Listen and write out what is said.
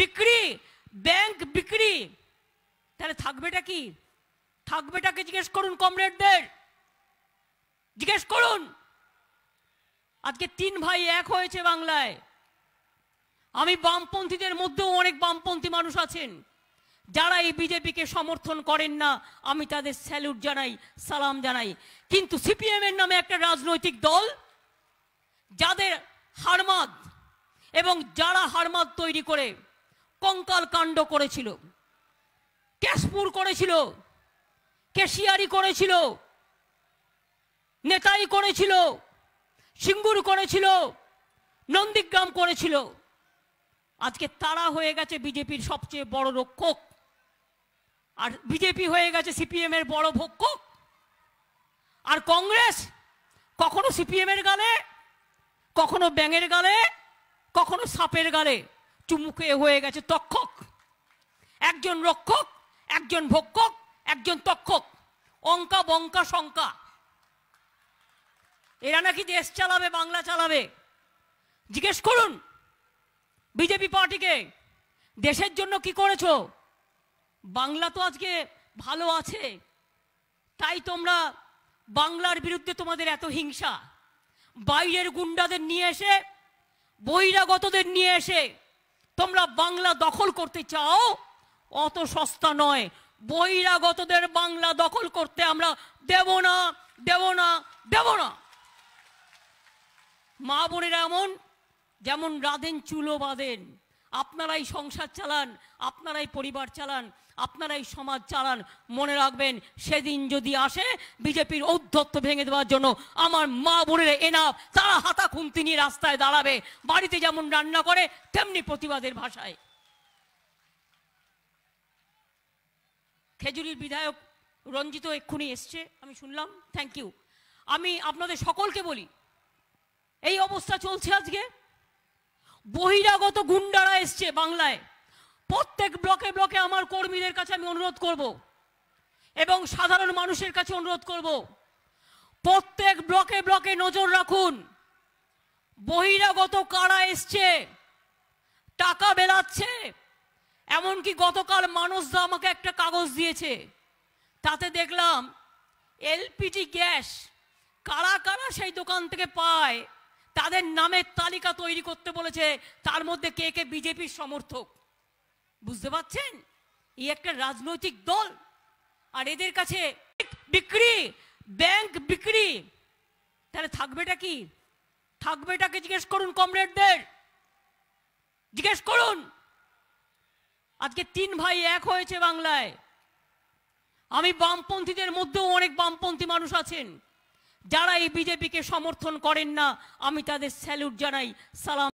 বিক্রি ব্যাংক বিক্রি তাহলে থাকবেটা কি থাকবেটাকে জিজ্ঞেস করুন কমরেডদের জিজ্ঞেস করুন আজকে তিন ভাই এক হয়েছে বাংলায় আমি বামপন্থীদের মধ্যেও অনেক বামপন্থী মানুষ আছেন যারা এই বিজেপিকে সমর্থন করেন না আমি তাদের স্যালুট জানাই সালাম জানাই কিন্তু সিপিএমের নামে একটা রাজনৈতিক দল যাদের হারমাদ এবং যারা হারমাদ তৈরি করে কঙ্কাল কাণ্ড করেছিল ক্যাশপুর করেছিল কেশিয়ারি করেছিল নেতাই করেছিল সিঙ্গুর করেছিল নন্দীগ্রাম করেছিল আজকে তারা হয়ে গেছে বিজেপির সবচেয়ে বড় রক্ষক আর বিজেপি হয়ে গেছে সিপিএমের বড় ভক্ষক আর কংগ্রেস কখনো সিপিএমের গালে কখনো ব্যাঙের গালে কখনো সাপের গালে একটু মুখে হয়ে গেছে তক্ষক একজন রক্ষক একজন ভক্ষক একজন তক্ষক অঙ্কা বঙ্কা শঙ্কা এরা নাকি দেশ চালাবে বাংলা চালাবে জিজ্ঞেস করুন বিজেপি পার্টিকে দেশের জন্য কি করেছ বাংলা তো আজকে ভালো আছে তাই তোমরা বাংলার বিরুদ্ধে তোমাদের এত হিংসা বাইরের গুন্ডাদের নিয়ে এসে বহিরাগতদের নিয়ে এসে তোমরা বাংলা দখল করতে চাও অত সস্তা নয় বহিরাগতদের বাংলা দখল করতে আমরা দেব না দেব না দেব না মা বোনেরা এমন যেমন রাধেন চুলো বাঁধেন আপনারাই সংসার চালান আপনারাই পরিবার চালান আপনারাই সমাজ চালান মনে রাখবেন সেদিন যদি আসে বিজেপির ঔদ্ধত্য ভেঙে দেওয়ার জন্য আমার মা বোনের এনাফ তারা হাতা খুন্তি নিয়ে রাস্তায় দাঁড়াবে বাড়িতে যেমন রান্না করে তেমনি প্রতিবাদের ভাষায় খেজুরির বিধায়ক রঞ্জিত এক্ষুনি এসছে আমি শুনলাম থ্যাংক ইউ আমি আপনাদের সকলকে বলি এই অবস্থা চলছে আজকে বহিরাগত গুন্ডারা এসছে বাংলায় প্রত্যেক ব্লকে ব্লকে আমার কর্মীদের কাছে আমি অনুরোধ করব এবং সাধারণ মানুষের কাছে অনুরোধ করব প্রত্যেক ব্লকে ব্লকে নজর রাখুন বহিরাগত কারা এসছে টাকা বেলাচ্ছে এমনকি গতকাল মানুষরা আমাকে একটা কাগজ দিয়েছে তাতে দেখলাম এলপিজি গ্যাস কারা কারা সেই দোকান থেকে পায় তাদের নামের তালিকা তৈরি করতে বলেছে তার মধ্যে কে কে বিজেপির সমর্থক বুঝতে পারছেন এই একটা রাজনৈতিক দল আর এদের কাছে বিক্রি ব্যাংক বিক্রি তাহলে থাকবেটা কি থাকবেটাকে জিজ্ঞেস করুন কমরেডদের জিজ্ঞেস করুন আজকে তিন ভাই এক হয়েছে বাংলায় আমি বামপন্থীদের মধ্যেও অনেক বামপন্থী মানুষ আছেন যারা এই বিজেপিকে সমর্থন করেন না আমি তাদের স্যালুট জানাই সালাম